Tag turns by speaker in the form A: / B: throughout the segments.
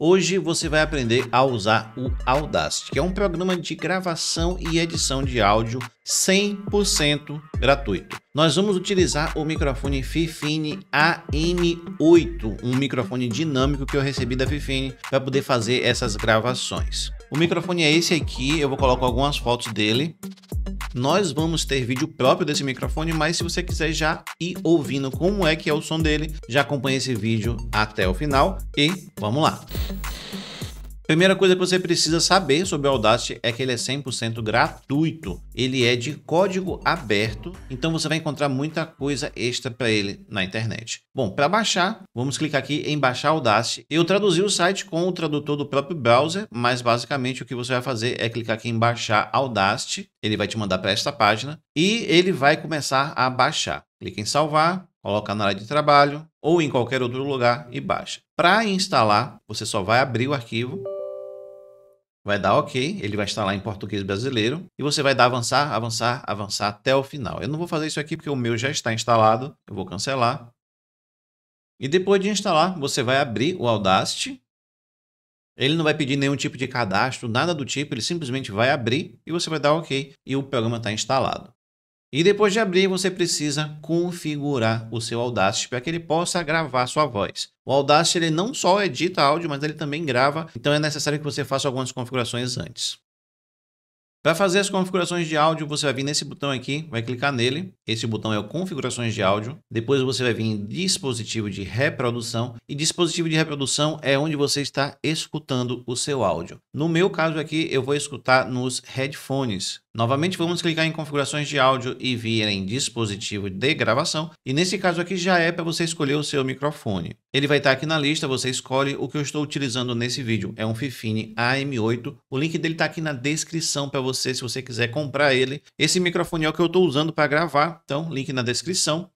A: Hoje você vai aprender a usar o Audacity, que é um programa de gravação e edição de áudio 100% gratuito. Nós vamos utilizar o microfone Fifine AM8, um microfone dinâmico que eu recebi da Fifine para poder fazer essas gravações. O microfone é esse aqui, eu vou colocar algumas fotos dele. Nós vamos ter vídeo próprio desse microfone, mas se você quiser já ir ouvindo como é que é o som dele, já acompanhe esse vídeo até o final e vamos lá. Primeira coisa que você precisa saber sobre o Audacity é que ele é 100% gratuito. Ele é de código aberto, então você vai encontrar muita coisa extra para ele na internet. Bom, para baixar, vamos clicar aqui em baixar Audacity. Eu traduzi o site com o tradutor do próprio browser, mas basicamente o que você vai fazer é clicar aqui em baixar Audacity. Ele vai te mandar para esta página e ele vai começar a baixar. Clique em salvar, coloca na área de trabalho ou em qualquer outro lugar e baixa. Para instalar, você só vai abrir o arquivo vai dar OK, ele vai instalar em português brasileiro e você vai dar avançar, avançar, avançar até o final. Eu não vou fazer isso aqui porque o meu já está instalado, eu vou cancelar. E depois de instalar, você vai abrir o Audacity. Ele não vai pedir nenhum tipo de cadastro, nada do tipo, ele simplesmente vai abrir e você vai dar OK e o programa está instalado. E depois de abrir, você precisa configurar o seu Audacity para que ele possa gravar sua voz. O Audacity ele não só edita áudio, mas ele também grava, então é necessário que você faça algumas configurações antes. Para fazer as configurações de áudio, você vai vir nesse botão aqui, vai clicar nele. Esse botão é o configurações de áudio. Depois você vai vir em dispositivo de reprodução e dispositivo de reprodução é onde você está escutando o seu áudio. No meu caso aqui, eu vou escutar nos headphones. Novamente vamos clicar em configurações de áudio e vir em dispositivo de gravação e nesse caso aqui já é para você escolher o seu microfone. Ele vai estar aqui na lista, você escolhe o que eu estou utilizando nesse vídeo. É um Fifine AM8, o link dele está aqui na descrição para você você se você quiser comprar ele. Esse microfone é o que eu estou usando para gravar, então link na descrição.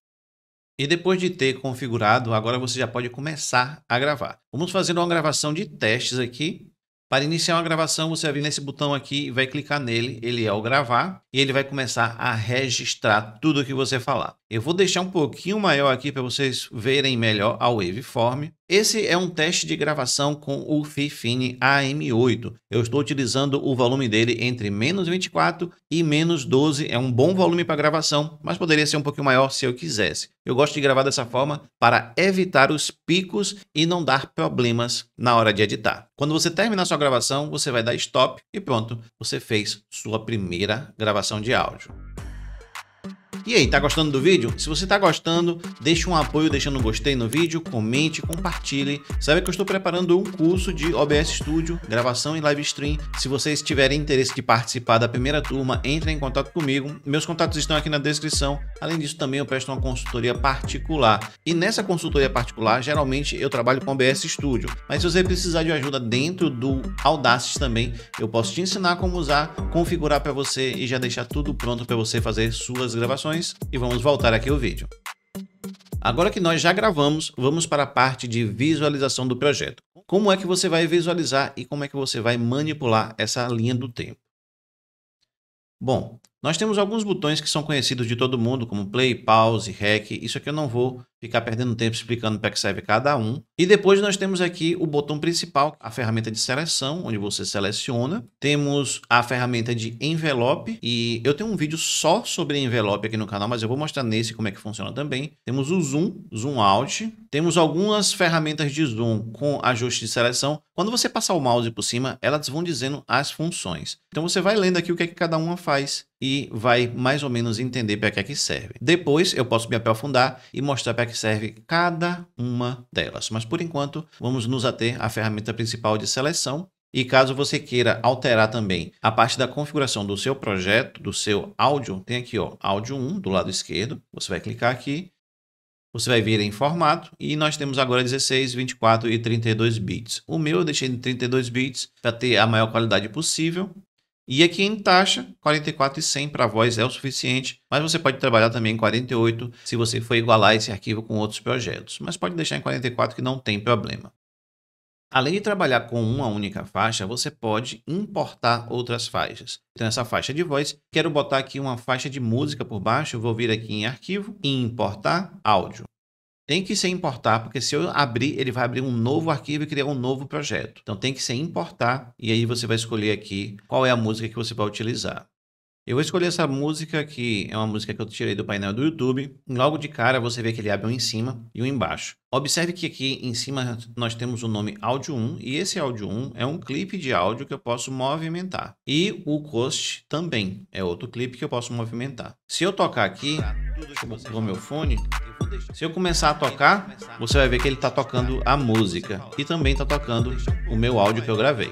A: E depois de ter configurado, agora você já pode começar a gravar. Vamos fazer uma gravação de testes aqui. Para iniciar uma gravação, você vai vir nesse botão aqui e vai clicar nele. Ele é o gravar e ele vai começar a registrar tudo o que você falar. Eu vou deixar um pouquinho maior aqui para vocês verem melhor a waveform. Esse é um teste de gravação com o Fifine AM8. Eu estou utilizando o volume dele entre menos 24 e menos 12. É um bom volume para gravação, mas poderia ser um pouquinho maior se eu quisesse. Eu gosto de gravar dessa forma para evitar os picos e não dar problemas na hora de editar. Quando você terminar sua gravação, você vai dar stop e pronto, você fez sua primeira gravação de áudio. E aí, tá gostando do vídeo? Se você tá gostando, deixe um apoio deixando um gostei no vídeo, comente, compartilhe. Sabe que eu estou preparando um curso de OBS Studio, gravação e live stream. Se vocês tiverem interesse de participar da primeira turma, entre em contato comigo. Meus contatos estão aqui na descrição. Além disso, também eu presto uma consultoria particular. E nessa consultoria particular, geralmente eu trabalho com OBS Studio. Mas se você precisar de ajuda dentro do Audacity também, eu posso te ensinar como usar, configurar para você e já deixar tudo pronto para você fazer suas gravações e vamos voltar aqui o vídeo. Agora que nós já gravamos, vamos para a parte de visualização do projeto. Como é que você vai visualizar e como é que você vai manipular essa linha do tempo? Bom, nós temos alguns botões que são conhecidos de todo mundo, como play, pause, rec. Isso aqui eu não vou ficar perdendo tempo explicando para que serve cada um. E depois nós temos aqui o botão principal, a ferramenta de seleção, onde você seleciona. Temos a ferramenta de envelope e eu tenho um vídeo só sobre envelope aqui no canal, mas eu vou mostrar nesse como é que funciona também. Temos o zoom, zoom out. Temos algumas ferramentas de zoom com ajuste de seleção. Quando você passar o mouse por cima, elas vão dizendo as funções. Então você vai lendo aqui o que é que cada uma faz e vai mais ou menos entender para que é que serve. Depois eu posso me aprofundar e mostrar para que serve cada uma delas. Mas por enquanto, vamos nos ater à ferramenta principal de seleção. E caso você queira alterar também a parte da configuração do seu projeto, do seu áudio, tem aqui ó, áudio 1 do lado esquerdo. Você vai clicar aqui, você vai vir em formato e nós temos agora 16, 24 e 32 bits. O meu eu deixei em 32 bits para ter a maior qualidade possível. E aqui em taxa, 44 e 100 para voz é o suficiente, mas você pode trabalhar também em 48 se você for igualar esse arquivo com outros projetos, mas pode deixar em 44 que não tem problema. Além de trabalhar com uma única faixa, você pode importar outras faixas. Então, essa faixa de voz, quero botar aqui uma faixa de música por baixo, vou vir aqui em arquivo e importar áudio. Tem que ser importar, porque se eu abrir, ele vai abrir um novo arquivo e criar um novo projeto. Então tem que ser importar, e aí você vai escolher aqui qual é a música que você vai utilizar. Eu vou escolher essa música, que é uma música que eu tirei do painel do YouTube. Logo de cara você vê que ele abre um em cima e um embaixo. Observe que aqui em cima nós temos o nome áudio 1 e esse áudio 1 é um clipe de áudio que eu posso movimentar. E o cost também é outro clipe que eu posso movimentar. Se eu tocar aqui com o meu fone, se eu começar a tocar, você vai ver que ele está tocando a música e também está tocando o meu áudio que eu gravei.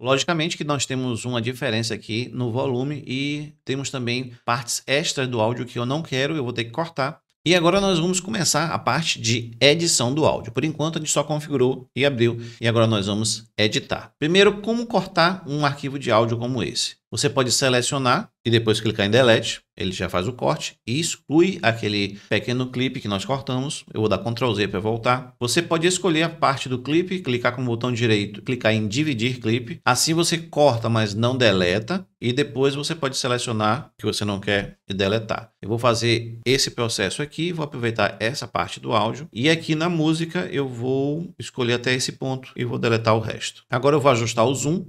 A: Logicamente que nós temos uma diferença aqui no volume e temos também partes extras do áudio que eu não quero, eu vou ter que cortar. E agora nós vamos começar a parte de edição do áudio. Por enquanto a gente só configurou e abriu e agora nós vamos editar. Primeiro, como cortar um arquivo de áudio como esse. Você pode selecionar e depois clicar em delete, ele já faz o corte e exclui aquele pequeno clipe que nós cortamos. Eu vou dar Ctrl Z para voltar. Você pode escolher a parte do clipe, clicar com o botão direito, clicar em dividir clipe. Assim você corta, mas não deleta. E depois você pode selecionar que você não quer e deletar. Eu vou fazer esse processo aqui, vou aproveitar essa parte do áudio. E aqui na música eu vou escolher até esse ponto e vou deletar o resto. Agora eu vou ajustar o zoom.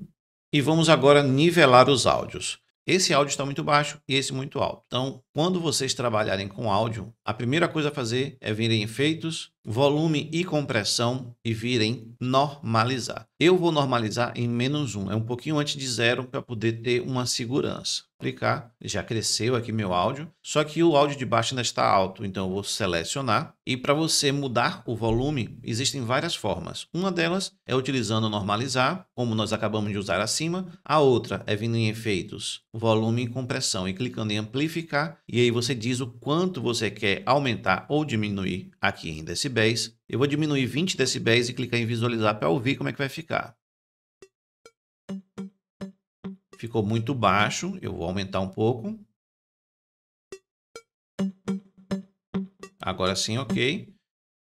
A: E vamos agora nivelar os áudios. Esse áudio está muito baixo e esse muito alto. Então, quando vocês trabalharem com áudio, a primeira coisa a fazer é vir em efeitos, volume e compressão e virem normalizar. Eu vou normalizar em menos 1, é um pouquinho antes de zero para poder ter uma segurança. Clicar, já cresceu aqui meu áudio, só que o áudio de baixo ainda está alto, então eu vou selecionar. E para você mudar o volume, existem várias formas. Uma delas é utilizando normalizar, como nós acabamos de usar acima. A outra é vindo em efeitos, volume e compressão, e clicando em amplificar. E aí você diz o quanto você quer aumentar ou diminuir aqui em decibéis. Eu vou diminuir 20 decibéis e clicar em visualizar para ouvir como é que vai ficar. Ficou muito baixo, eu vou aumentar um pouco. Agora sim, ok.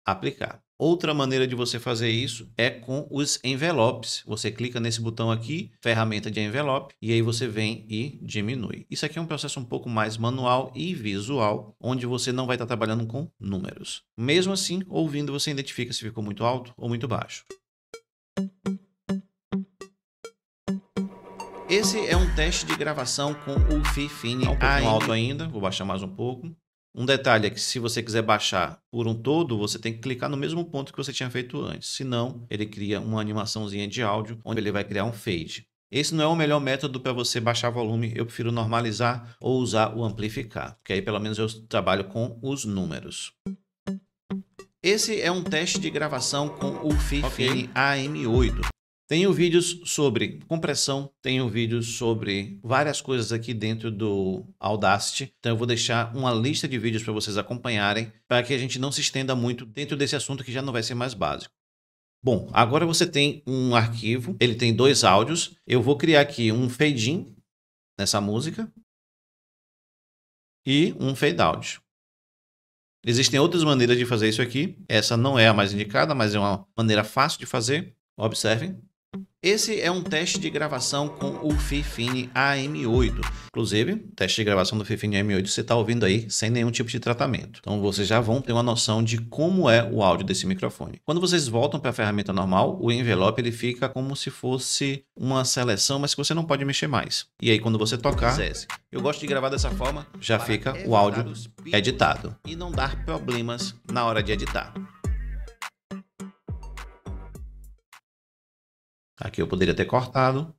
A: Aplicar. Outra maneira de você fazer isso é com os envelopes. Você clica nesse botão aqui, ferramenta de envelope, e aí você vem e diminui. Isso aqui é um processo um pouco mais manual e visual, onde você não vai estar trabalhando com números. Mesmo assim, ouvindo você identifica se ficou muito alto ou muito baixo. Esse é um teste de gravação com o Fifine. Tá um pouco alto ainda, vou baixar mais um pouco. Um detalhe é que se você quiser baixar por um todo, você tem que clicar no mesmo ponto que você tinha feito antes. Senão, ele cria uma animaçãozinha de áudio, onde ele vai criar um fade. Esse não é o melhor método para você baixar volume, eu prefiro normalizar ou usar o amplificar, porque aí pelo menos eu trabalho com os números. Esse é um teste de gravação com o Fifine okay. AM8. Tenho vídeos sobre compressão, tenho vídeos sobre várias coisas aqui dentro do Audacity. Então eu vou deixar uma lista de vídeos para vocês acompanharem, para que a gente não se estenda muito dentro desse assunto que já não vai ser mais básico. Bom, agora você tem um arquivo, ele tem dois áudios. Eu vou criar aqui um fade-in nessa música e um fade-out. Existem outras maneiras de fazer isso aqui. Essa não é a mais indicada, mas é uma maneira fácil de fazer. Observem. Esse é um teste de gravação com o Fifine AM8. Inclusive, teste de gravação do Fifine AM8 você está ouvindo aí sem nenhum tipo de tratamento. Então vocês já vão ter uma noção de como é o áudio desse microfone. Quando vocês voltam para a ferramenta normal, o envelope ele fica como se fosse uma seleção, mas que você não pode mexer mais. E aí quando você tocar, eu gosto de gravar dessa forma, já fica o áudio editado e não dar problemas na hora de editar. Aqui eu poderia ter cortado.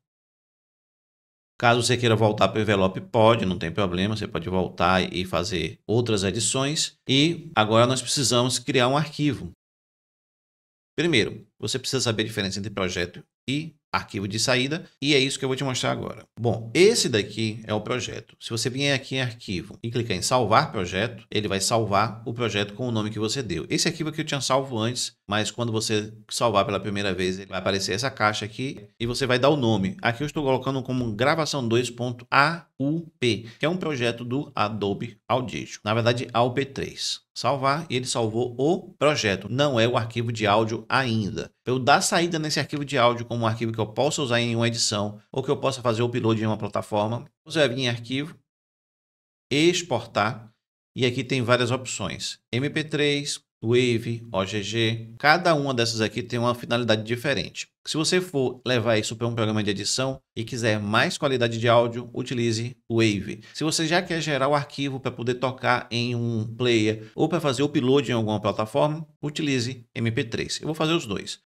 A: Caso você queira voltar para o envelope, pode, não tem problema, você pode voltar e fazer outras edições. E agora nós precisamos criar um arquivo. Primeiro, você precisa saber a diferença entre projeto e arquivo de saída, e é isso que eu vou te mostrar agora. Bom, esse daqui é o projeto. Se você vier aqui em arquivo e clicar em salvar projeto, ele vai salvar o projeto com o nome que você deu. Esse arquivo que eu tinha salvo antes, mas quando você salvar pela primeira vez, vai aparecer essa caixa aqui e você vai dar o nome. Aqui eu estou colocando como gravação 2.a UP, que é um projeto do Adobe Audition. Na verdade, AUP3. Salvar e ele salvou o projeto, não é o arquivo de áudio ainda. Eu dar saída nesse arquivo de áudio como um arquivo que eu possa usar em uma edição ou que eu possa fazer o upload em uma plataforma, você vai vir em arquivo, exportar e aqui tem várias opções: MP3, Wave, OGG, cada uma dessas aqui tem uma finalidade diferente. Se você for levar isso para um programa de edição e quiser mais qualidade de áudio, utilize Wave. Se você já quer gerar o arquivo para poder tocar em um player ou para fazer upload em alguma plataforma, utilize MP3. Eu vou fazer os dois.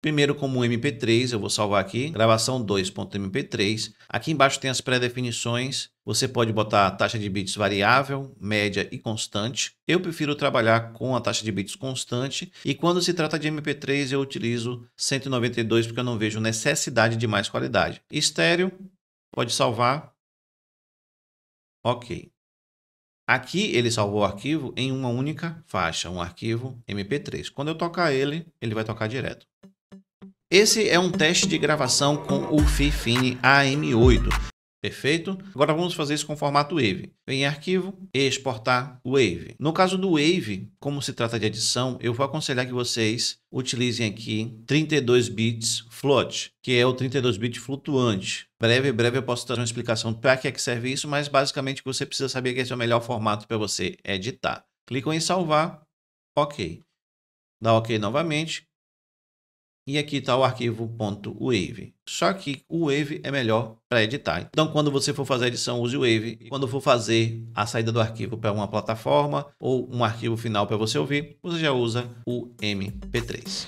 A: Primeiro como MP3, eu vou salvar aqui, gravação 2.mp3. Aqui embaixo tem as pré-definições, você pode botar a taxa de bits variável, média e constante. Eu prefiro trabalhar com a taxa de bits constante e quando se trata de MP3 eu utilizo 192 porque eu não vejo necessidade de mais qualidade. Estéreo, pode salvar. Ok. Aqui ele salvou o arquivo em uma única faixa, um arquivo MP3. Quando eu tocar ele, ele vai tocar direto. Esse é um teste de gravação com o Fifine AM8. Perfeito? Agora vamos fazer isso com formato Wave. Vem em arquivo exportar Wave. No caso do Wave, como se trata de edição, eu vou aconselhar que vocês utilizem aqui 32 bits float, que é o 32 bit flutuante. Breve, breve eu posso trazer uma explicação para que é que serve isso, mas basicamente você precisa saber é que esse é o melhor formato para você editar. Clicam em salvar, ok. Dá ok novamente, e aqui está o arquivo .wav. Só que o Wave é melhor para editar. Então, quando você for fazer a edição, use o Wave. E quando for fazer a saída do arquivo para uma plataforma ou um arquivo final para você ouvir, você já usa o MP3.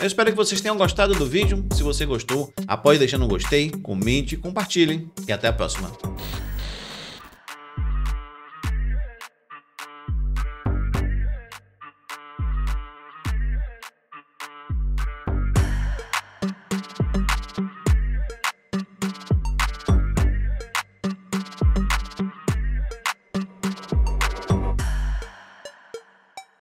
A: Eu espero que vocês tenham gostado do vídeo. Se você gostou, apoie deixando um gostei, comente, e compartilhe e até a próxima.